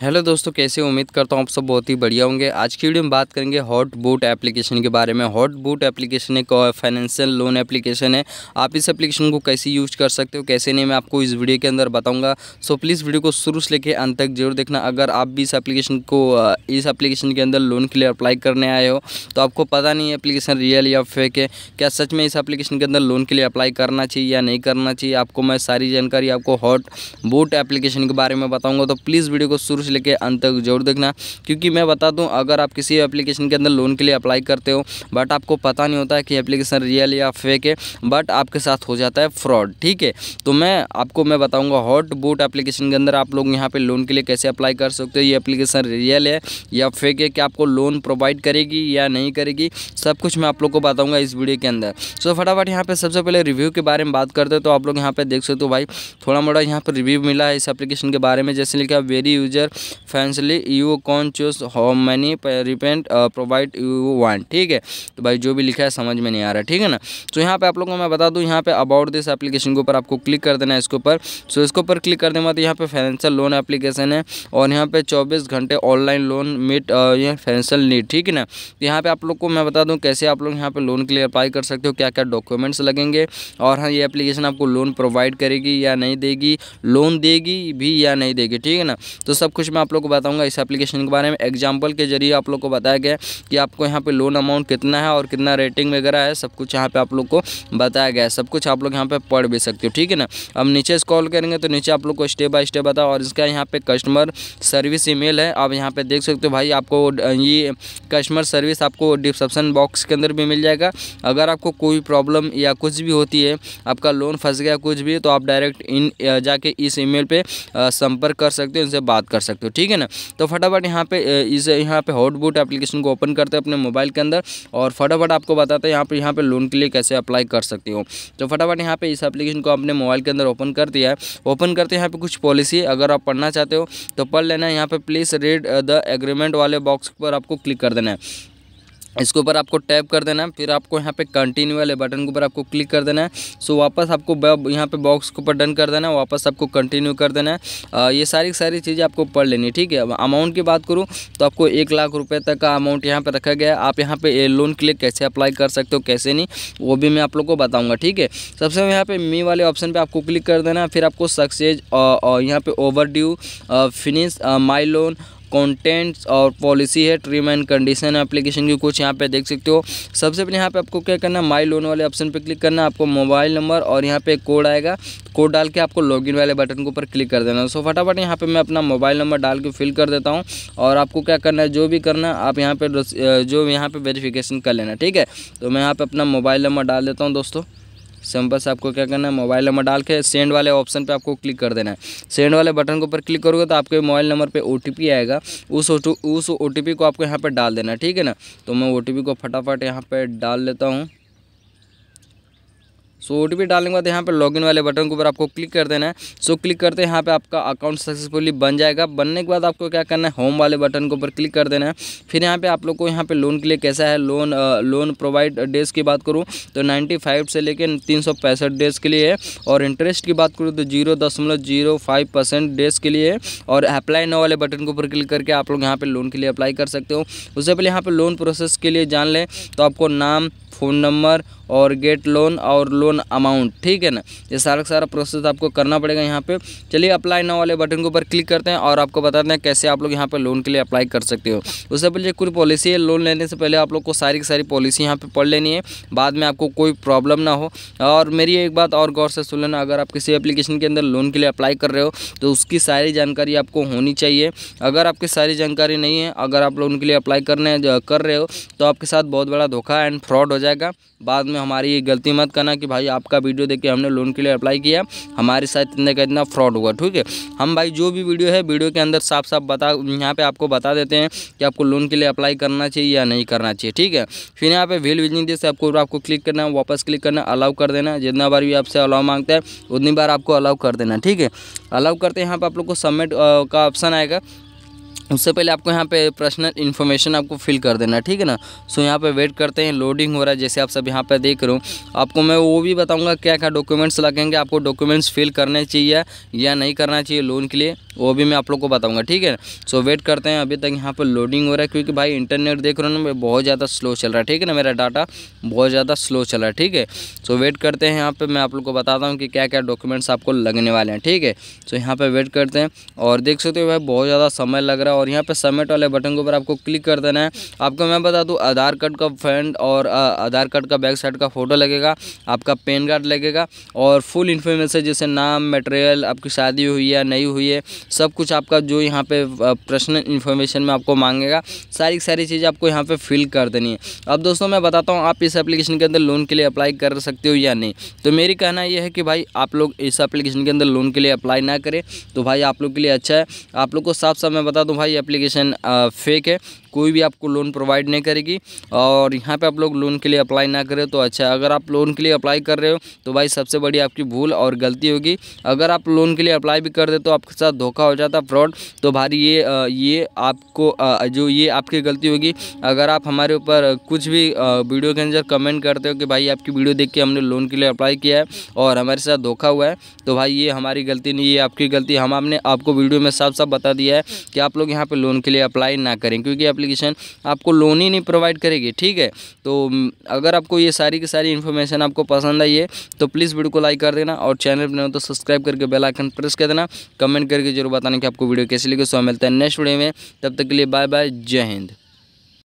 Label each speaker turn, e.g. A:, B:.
A: hello दोस्तों कैसे उम्मीद करता हूँ आप सब बहुत ही बढ़िया होंगे आज की वीडियो में बात करेंगे हॉट बूट एप्लीकेशन के बारे में हॉट बूट एप्लीकेशन एक फाइनेंशियल लोन एप्लीकेशन है आप इस एप्लीकेशन को कैसे यूज कर सकते हो कैसे नहीं मैं आपको इस वीडियो के अंदर बताऊंगा सो प्लीज़ वीडियो को शुरू से लेकर अंत तक जरूर देखना अगर आप भी इस एप्लीकेशन को इस एप्लीकेशन के अंदर लोन के लिए अप्लाई करने आए हो तो आपको पता नहीं एप्लीकेशन रियल या फेक है क्या सच में इस एप्लीकेशन के अंदर लोन के लिए अप्लाई करना चाहिए या नहीं करना चाहिए आपको मैं सारी जानकारी आपको हॉट बूट एप्लीकेशन के बारे में बताऊँगा तो प्लीज़ वीडियो को शुरू से लेकर अंत तक जरूर देखना क्योंकि मैं बता दूँ अगर आप किसी एप्लीकेशन के अंदर लोन के लिए अप्लाई करते हो बट आपको पता नहीं होता है कि एप्लीकेशन रियल या फेक है बट आपके साथ हो जाता है फ्रॉड ठीक है तो मैं आपको मैं बताऊँगा हॉट बूट एप्लीकेशन के अंदर आप लोग यहाँ पर लोन के लिए कैसे अप्लाई कर सकते हो ये अप्लीकेशन रियल है या फेक है कि आपको लोन प्रोवाइड करेगी या नहीं करेगी सब कुछ मैं आप लोग को बताऊँगा इस वीडियो के अंदर सो फटाफट यहाँ पर सबसे पहले रिव्यू के बारे में बात करते हो तो आप लोग यहाँ पर देख सकते हो भाई थोड़ा मोटा यहाँ पर रिव्यू मिला है इस एप्लीकेशन के बारे में जैसे लिखा very user friendly you can choose how many repayment provide you one ठीक है तो भाई जो भी लिखा है समझ में नहीं आ रहा ठीक है ना तो यहाँ पे आप लोगों को मैं बता दूँ यहाँ पे अबाउट दिस एप्लीकेशन के ऊपर आपको क्लिक कर देना है इसके ऊपर सो इसके ऊपर क्लिक कर देना तो यहाँ पे फाइनेंशियल लोन एप्लीकेशन है और यहाँ पे चौबीस घंटे ऑनलाइन लोन मीट ये फाइनेंशियल नीड ठीक है ना तो यहाँ पे आप लोग को मैं बता दूँ कैसे आप लोग यहाँ पे लोन के लिए अप्लाई कर सकते हो क्या क्या डॉक्यूमेंट्स लगेंगे और हाँ ये एप्लीकेशन आपको लोन प्रोवाइड करेगी या नहीं देगी लोन देगी भी या नहीं देगी ठीक है ना तो सब कुछ कुछ मैं आप लोग को बताऊँगा इस एप्लीकेशन के बारे में एग्जाम्पल के जरिए आप लोग को बताया गया कि आपको यहाँ पर लोन अमाउंट कितना है और कितना रेटिंग वगैरह है सब कुछ यहाँ पर आप लोग को बताया गया है सब कुछ आप लोग यहाँ पर पढ़ भी सकते हो ठीक है ना अब नीचे स्कॉल करेंगे तो नीचे आप लोग को स्टेप बाय स्टेप बताओ और इसका यहाँ पे कस्टमर सर्विस ईमेल है आप यहाँ पे देख सकते हो भाई आपको ये कस्टमर सर्विस आपको डिस्क्रप्शन बॉक्स के अंदर भी मिल जाएगा अगर आपको कोई प्रॉब्लम या कुछ भी होती है आपका लोन फंस गया कुछ भी तो आप डायरेक्ट इन जाके इस ई मेल संपर्क कर सकते हो उनसे बात कर सकते सकते हो ठीक है ना तो फटाफट यहाँ पे इस यहाँ पे बूट एप्लीकेशन को ओपन करते हैं अपने मोबाइल के अंदर और फटाफट आपको बताते हैं यहाँ पर यहाँ पर लोन के लिए कैसे अप्लाई कर सकते हो तो फटाफट यहाँ पर इस एप्लीकेशन को अपने मोबाइल के अंदर ओपन कर दिया है ओपन करते यहाँ पर कुछ पॉलिसी अगर आप पढ़ना चाहते हो तो पढ़ लेना है यहाँ पर प्लीज़ रीड द एग्रीमेंट वाले बॉक्स पर आपको क्लिक कर देना है इसके ऊपर आपको टैप कर देना है फिर आपको यहाँ पे कंटिन्यू वाले बटन के ऊपर आपको क्लिक कर देना है सो वापस आपको यहाँ पे बॉक्स के ऊपर डन कर देना है वापस आपको कंटिन्यू कर देना है ये सारी सारी चीज़ें आपको पढ़ लेनी ठीक है अब अमाउंट की बात करूँ तो आपको एक लाख रुपये तक का अमाउंट यहाँ पर रखा गया है आप यहाँ पर लोन के लिए कैसे अप्लाई कर सकते हो कैसे नहीं वो भी मैं आप लोग को बताऊँगा ठीक है सबसे यहाँ पर मी वाले ऑप्शन पर आपको क्लिक कर देना है फिर आपको सक्सेज यहाँ पर overdue finish my loan contents और पॉलिसी है टर्म एंड कंडीशन एप्लीकेशन की कुछ यहाँ पे देख सकते हो सबसे पहले यहाँ पे आपको क्या करना है माई लोन वाले ऑप्शन पे क्लिक करना आपको मोबाइल नंबर और यहाँ पे कोड आएगा कोड डाल के आपको लॉगिन वाले बटन के ऊपर क्लिक कर देना सो फटाफट यहाँ पे मैं अपना मोबाइल नंबर डाल के फिल कर देता हूँ और आपको क्या करना है जो भी करना आप यहाँ पे जो यहाँ पे वेरिफिकेशन कर लेना ठीक है तो मैं यहाँ पर अपना मोबाइल नंबर डाल देता हूँ दोस्तों सिंपल से आपको क्या करना है मोबाइल नंबर डाल के सेंड वाले ऑप्शन पर आपको क्लिक कर देना है सेंड वाले बटन के ऊपर क्लिक करोगे तो आपके मोबाइल नंबर पर ओ आएगा उस ओ उस ओ को आपको यहाँ पर डाल देना है ठीक है ना तो मैं ओ को फटाफट यहाँ पर डाल लेता हूँ सो ओ टी डालने के बाद यहाँ पर लॉगिन वाले बटन के ऊपर आपको क्लिक कर देना है सो क्लिक करते यहाँ पे आपका अकाउंट सक्सेसफुली बन जाएगा बनने के बाद आपको क्या करना है होम वाले बटन के ऊपर क्लिक कर देना है फिर यहाँ पे आप लोग को यहाँ पे लोन के लिए कैसा है लोन लोन प्रोवाइड डेज की बात करूँ तो नाइन्टी से लेकर तीन डेज के लिए है और इंटरेस्ट की बात करूँ तो जीरो डेज के लिए है और अप्लाई न वाले बटन के ऊपर क्लिक करके आप लोग यहाँ पर लोन के लिए अप्लाई कर सकते हो उससे पहले यहाँ पर लोन प्रोसेस के लिए जान लें तो आपको नाम फ़ोन नंबर और गेट लोन और लोन अमाउंट ठीक है ना ये सारा का सारा प्रोसेस आपको करना पड़ेगा यहाँ पे चलिए अप्लाई नाउ वाले बटन के ऊपर क्लिक करते हैं और आपको बताते हैं कैसे आप लोग यहाँ पे लोन के लिए अप्लाई कर सकते हो उससे पहले कुछ पॉलिसी है लोन लेने से पहले आप लोग को सारी की सारी पॉलिसी यहाँ पर पढ़ लेनी है बाद में आपको कोई प्रॉब्लम ना हो और मेरी एक बात और गौर से सुन लेना अगर आप किसी एप्लीकेशन के अंदर लोन के लिए अप्लाई कर रहे हो तो उसकी सारी जानकारी आपको होनी चाहिए अगर आपकी सारी जानकारी नहीं है अगर आप लोन के लिए अप्लाई करने कर रहे हो तो आपके साथ बहुत बड़ा धोखा एंड फ्रॉड हो जाए जाएगा बाद में हमारी ये गलती मत करना कि भाई आपका वीडियो देख के हमने लोन के लिए अप्लाई किया हमारे साथ इतने का इतना फ्रॉड हुआ ठीक है हम भाई जो भी वीडियो है वीडियो के अंदर साफ साफ बता यहाँ पर आपको बता देते हैं कि आपको लोन के लिए अप्लाई करना चाहिए या नहीं करना चाहिए ठीक है फिर यहाँ पर वेल विजनिंग जैसे आपको आपको क्लिक करना है वापस क्लिक करना अलाउ कर देना जितना बार भी आपसे अलाउ मांगता है उतनी बार आपको अलाउ कर देना ठीक है अलाउ करते हैं यहाँ पर आप लोग को सबमिट का ऑप्शन आएगा उससे पहले आपको यहाँ पे पर्सनल इन्फॉर्मेशन आपको फिल कर देना ठीक है ना सो यहाँ पे वेट करते हैं लोडिंग हो रहा है जैसे आप सब यहाँ पे देख रहे हो आपको मैं वो भी बताऊँगा क्या क्या डॉक्यूमेंट्स लगेंगे आपको डॉक्यूमेंट्स फिल करने चाहिए या नहीं करना चाहिए लोन के लिए वो भी मैं आप लोग को बताऊँगा ठीक है सो वेट करते हैं अभी तक यहाँ पर लोडिंग हो रहा है क्योंकि भाई इंटरनेट देख रहे हो ना मैं बहुत ज़्यादा स्लो चल रहा है ठीक है ना मेरा डाटा बहुत ज़्यादा स्लो चल रहा है ठीक है सो वेट करते हैं यहाँ पर मैं आप लोग को बताता हूँ कि क्या क्या डॉक्यूमेंट्स आपको लगने वाले हैं ठीक है सो यहाँ पर वेट करते हैं और देख सकते हो भाई बहुत ज़्यादा समय लग रहा है और यहाँ पे सबमिट वाले बटन के ऊपर आपको क्लिक कर देना है आपको मैं बता दूँ आधार कार्ड का फ्रंट और आधार कार्ड का बैक साइड का फ़ोटो लगेगा आपका पैन कार्ड लगेगा और फुल इन्फॉर्मेशन जैसे नाम मटेरियल आपकी शादी हुई है नहीं हुई है सब कुछ आपका जो यहाँ पे पर्सनल इन्फॉर्मेशन में आपको मांगेगा सारी सारी चीज़ आपको यहाँ पे फिल कर देनी है अब दोस्तों मैं बताता हूँ आप इस एप्लीकेशन के अंदर लोन के लिए अप्लाई कर सकते हो या नहीं तो मेरी कहना यह है कि भाई आप लोग इस एप्लीकेशन के अंदर लोन के लिए अप्लाई ना करें तो भाई आप लोग के लिए अच्छा है आप लोग को साफ साफ मैं बता दूँ भाई ये एप्लीकेशन फेक है कोई भी आपको लोन प्रोवाइड नहीं करेगी और यहाँ पे आप लोग लोन के लिए अप्लाई ना करें तो अच्छा अगर आप लोन के लिए अप्लाई कर रहे हो तो भाई सबसे बड़ी आपकी भूल और गलती होगी अगर आप लोन के लिए अप्लाई भी कर दे तो आपके साथ धोखा हो जाता फ्रॉड तो भारी ये ये आपको जो ये आपकी गलती होगी अगर आप हमारे ऊपर कुछ भी वीडियो के अंदर कमेंट करते हो कि भाई आपकी वीडियो देख के हमने लोन के लिए अप्लाई किया है और हमारे साथ धोखा हुआ है तो भाई ये हमारी गलती नहीं ये आपकी गलती हम आपने आपको वीडियो में साफ साफ बता दिया है कि आप लोग यहाँ पे लोन के लिए अप्लाई ना करें क्योंकि एप्लीकेशन आपको लोन ही नहीं प्रोवाइड करेगी ठीक है तो अगर आपको ये सारी की सारी इन्फॉर्मेशन आपको पसंद आई है तो प्लीज़ वीडियो को लाइक कर देना और चैनल पर हो तो सब्सक्राइब करके बेल आइकन प्रेस कर देना कमेंट करके जरूर बताना कि आपको वीडियो कैसे लगी सो मिलता है नेक्स्ट वीडियो में तब तक के लिए बाय बाय जय हिंद